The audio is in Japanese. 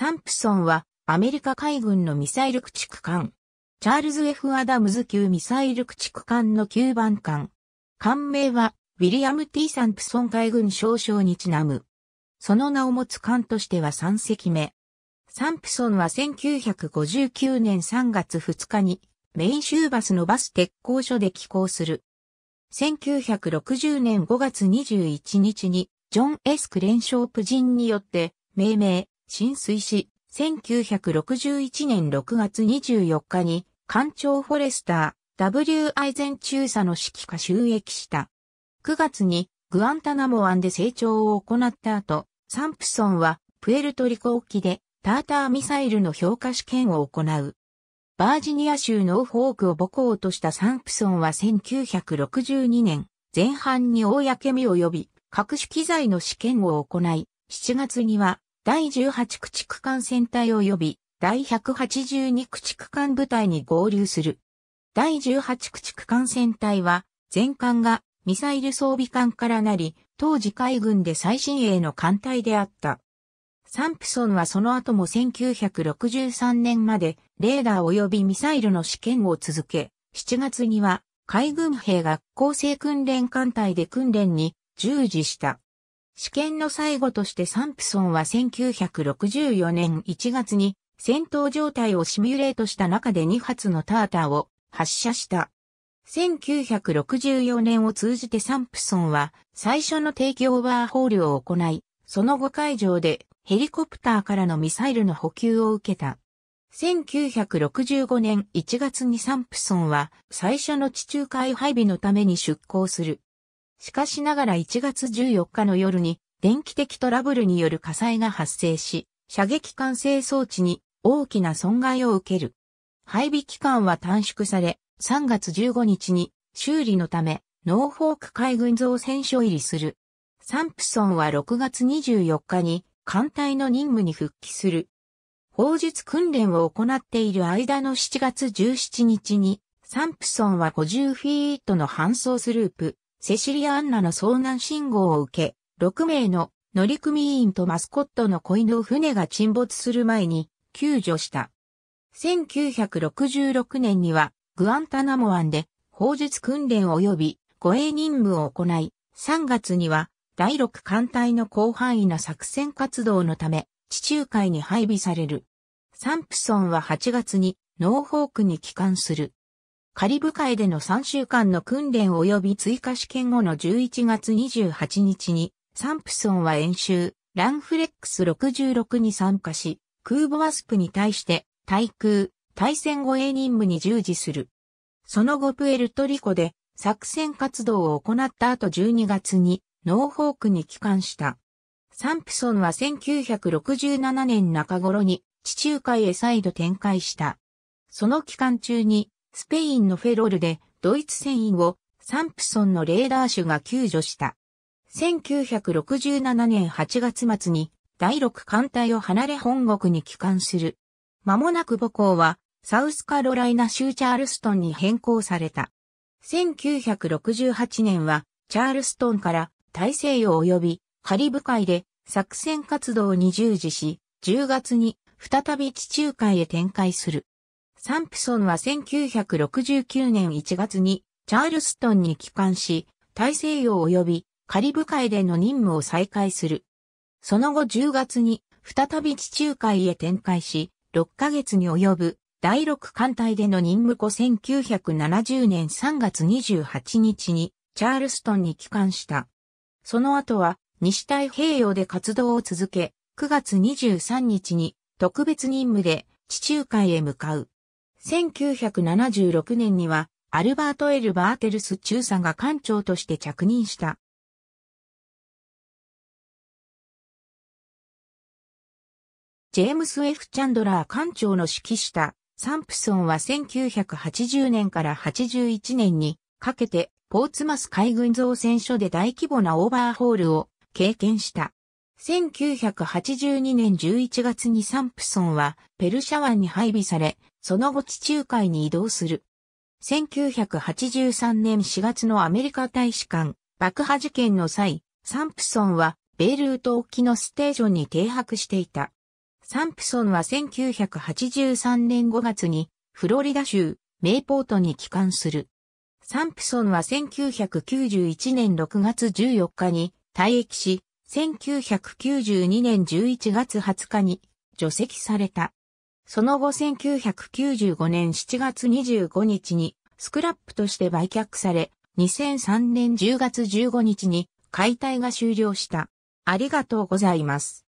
サンプソンはアメリカ海軍のミサイル駆逐艦。チャールズ・ F・ アダムズ級ミサイル駆逐艦の9番艦。艦名はウィリアム・ T・ サンプソン海軍少将にちなむ。その名を持つ艦としては3隻目。サンプソンは1959年3月2日にメイン州バスのバス鉄工所で寄港する。1960年5月21日にジョン・エス・クレンショープ人によって命名、浸水し、1961年6月24日に、官庁フォレスター、W. アイゼン中佐の指揮下収益した。9月に、グアンタナモ湾で成長を行った後、サンプソンは、プエルトリコ沖で、ターターミサイルの評価試験を行う。バージニア州ノーフォークを母校としたサンプソンは1962年前半に公を及び、各種機材の試験を行い、7月には第18駆逐艦戦隊及び第182駆逐艦部隊に合流する。第18駆逐艦戦隊は、全艦がミサイル装備艦からなり、当時海軍で最新鋭の艦隊であった。サンプソンはその後も1963年までレーダー及びミサイルの試験を続け、7月には海軍兵学校生訓練艦隊で訓練に従事した。試験の最後としてサンプソンは1964年1月に戦闘状態をシミュレートした中で2発のターターを発射した。1964年を通じてサンプソンは最初の定期オーバーホールを行い、その後会場でヘリコプターからのミサイルの補給を受けた。1965年1月にサンプソンは最初の地中海配備のために出港する。しかしながら1月14日の夜に電気的トラブルによる火災が発生し、射撃管制装置に大きな損害を受ける。配備期間は短縮され、3月15日に修理のためノーフォーク海軍造船所入りする。サンプソンは6月24日に艦隊の任務に復帰する。砲術訓練を行っている間の7月17日に、サンプソンは50フィートの搬送スループ、セシリア・アンナの遭難信号を受け、6名の乗組員とマスコットの子犬を船が沈没する前に救助した。1966年にはグアンタナモ湾で砲術訓練及び護衛任務を行い、3月には第6艦隊の広範囲な作戦活動のため地中海に配備される。サンプソンは8月にノーホークに帰還する。カリブ海での3週間の訓練及び追加試験後の11月28日に、サンプソンは演習、ランフレックス66に参加し、空母ワスプに対して、対空、対戦護衛任務に従事する。その後プエルトリコで作戦活動を行った後12月にノーホークに帰還した。サンプソンは1967年中頃に地中海へ再度展開した。その期間中にスペインのフェロルでドイツ船員をサンプソンのレーダー種が救助した。1967年8月末に第6艦隊を離れ本国に帰還する。間もなく母校はサウスカロライナ州チャールストンに変更された。1968年はチャールストンから大西洋及びカリブ海で作戦活動に従事し、10月に再び地中海へ展開する。サンプソンは1969年1月にチャールストンに帰還し、大西洋及びカリブ海での任務を再開する。その後10月に再び地中海へ展開し、6ヶ月に及ぶ第6艦隊での任務後1970年3月28日にチャールストンに帰還した。その後は西太平洋で活動を続け、9月23日に特別任務で地中海へ向かう。1976年には、アルバート・エル・バーテルス中佐が艦長として着任した。ジェームス・ F・ チャンドラー艦長の指揮したサンプソンは1980年から81年にかけてポーツマス海軍造船所で大規模なオーバーホールを経験した。1982年11月にサンプソンはペルシャ湾に配備され、その後地中海に移動する。1983年4月のアメリカ大使館爆破事件の際、サンプソンはベイルート沖のステージョンに停泊していた。サンプソンは1983年5月にフロリダ州メイポートに帰還する。サンプソンは1991年6月14日に退役し、1992年11月20日に除籍された。その後1995年7月25日にスクラップとして売却され、2003年10月15日に解体が終了した。ありがとうございます。